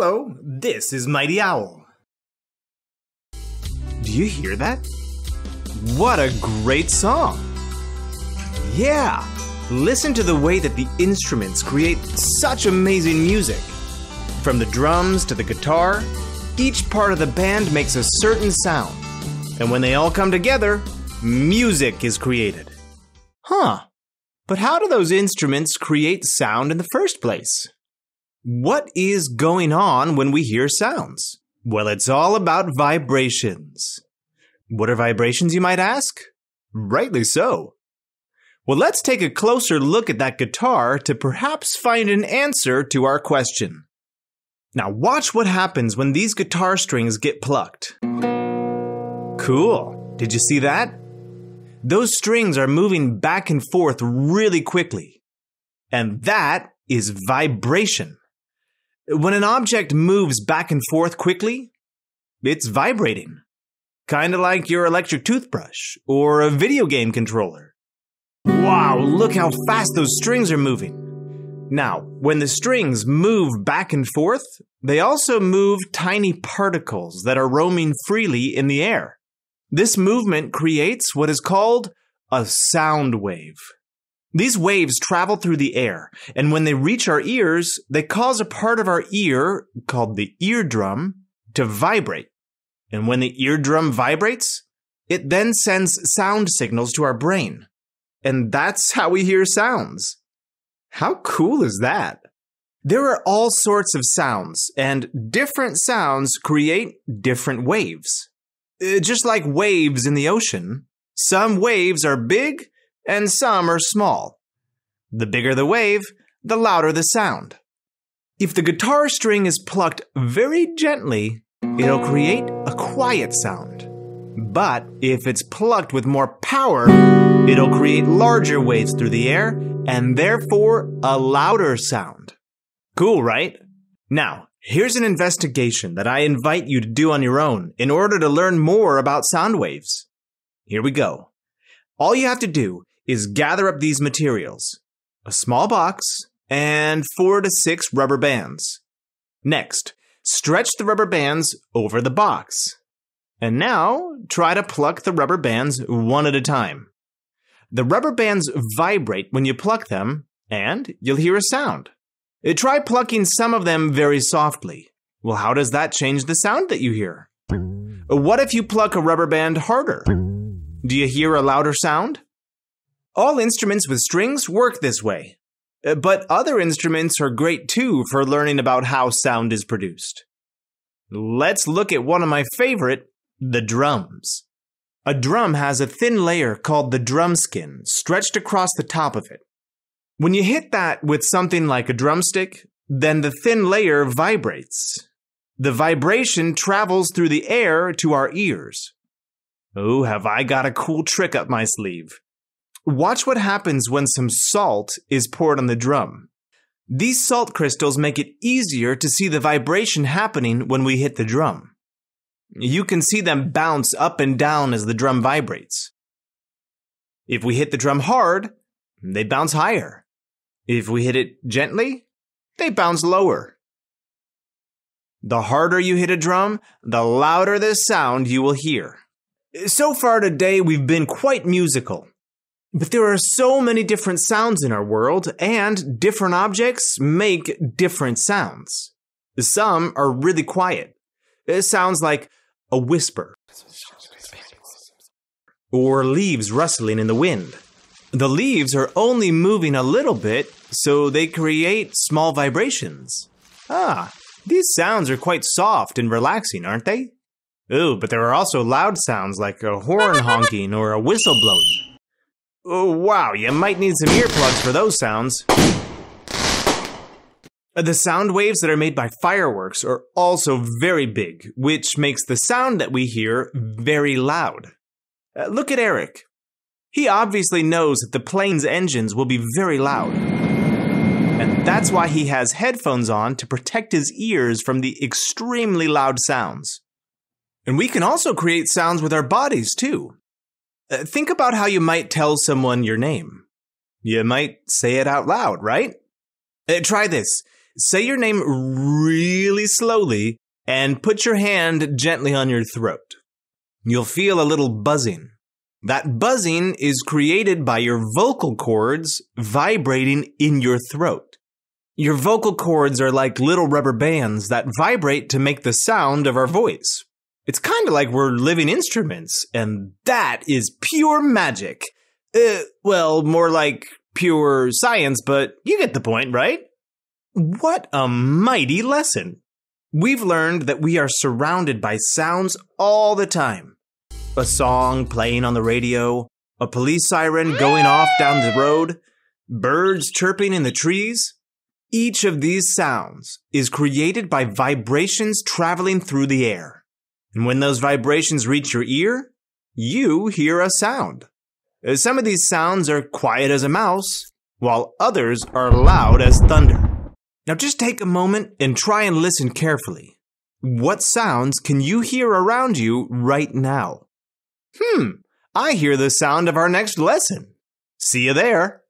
Hello, this is Mighty Owl. Do you hear that? What a great song! Yeah! Listen to the way that the instruments create such amazing music. From the drums to the guitar, each part of the band makes a certain sound. And when they all come together, music is created. Huh. But how do those instruments create sound in the first place? What is going on when we hear sounds? Well, it's all about vibrations. What are vibrations, you might ask? Rightly so. Well, let's take a closer look at that guitar to perhaps find an answer to our question. Now, watch what happens when these guitar strings get plucked. Cool. Did you see that? Those strings are moving back and forth really quickly. And that is vibration. When an object moves back and forth quickly, it's vibrating. Kind of like your electric toothbrush or a video game controller. Wow, look how fast those strings are moving. Now, when the strings move back and forth, they also move tiny particles that are roaming freely in the air. This movement creates what is called a sound wave. These waves travel through the air, and when they reach our ears, they cause a part of our ear, called the eardrum, to vibrate. And when the eardrum vibrates, it then sends sound signals to our brain. And that's how we hear sounds. How cool is that? There are all sorts of sounds, and different sounds create different waves. Uh, just like waves in the ocean, some waves are big and some are small. The bigger the wave, the louder the sound. If the guitar string is plucked very gently, it'll create a quiet sound. But if it's plucked with more power, it'll create larger waves through the air and therefore a louder sound. Cool, right? Now, here's an investigation that I invite you to do on your own in order to learn more about sound waves. Here we go. All you have to do is gather up these materials a small box and four to six rubber bands. Next, stretch the rubber bands over the box. And now try to pluck the rubber bands one at a time. The rubber bands vibrate when you pluck them, and you'll hear a sound. Uh, try plucking some of them very softly. Well, how does that change the sound that you hear? What if you pluck a rubber band harder? Do you hear a louder sound? All instruments with strings work this way, uh, but other instruments are great too for learning about how sound is produced. Let's look at one of my favorite, the drums. A drum has a thin layer called the drum skin stretched across the top of it. When you hit that with something like a drumstick, then the thin layer vibrates. The vibration travels through the air to our ears. Oh, have I got a cool trick up my sleeve. Watch what happens when some salt is poured on the drum. These salt crystals make it easier to see the vibration happening when we hit the drum. You can see them bounce up and down as the drum vibrates. If we hit the drum hard, they bounce higher. If we hit it gently, they bounce lower. The harder you hit a drum, the louder the sound you will hear. So far today, we've been quite musical. But there are so many different sounds in our world, and different objects make different sounds. Some are really quiet. It uh, sounds like a whisper, or leaves rustling in the wind. The leaves are only moving a little bit, so they create small vibrations. Ah, these sounds are quite soft and relaxing, aren't they? Ooh, but there are also loud sounds like a horn honking or a whistle blowing. Oh, wow, you might need some earplugs for those sounds. Uh, the sound waves that are made by fireworks are also very big, which makes the sound that we hear very loud. Uh, look at Eric. He obviously knows that the plane's engines will be very loud. And that's why he has headphones on to protect his ears from the extremely loud sounds. And we can also create sounds with our bodies, too. Uh, think about how you might tell someone your name. You might say it out loud, right? Uh, try this. Say your name really slowly and put your hand gently on your throat. You'll feel a little buzzing. That buzzing is created by your vocal cords vibrating in your throat. Your vocal cords are like little rubber bands that vibrate to make the sound of our voice. It's kind of like we're living instruments, and that is pure magic. Uh, well, more like pure science, but you get the point, right? What a mighty lesson. We've learned that we are surrounded by sounds all the time a song playing on the radio, a police siren going off down the road, birds chirping in the trees. Each of these sounds is created by vibrations traveling through the air. And when those vibrations reach your ear, you hear a sound. Uh, some of these sounds are quiet as a mouse, while others are loud as thunder. Now just take a moment and try and listen carefully. What sounds can you hear around you right now? Hmm, I hear the sound of our next lesson. See you there.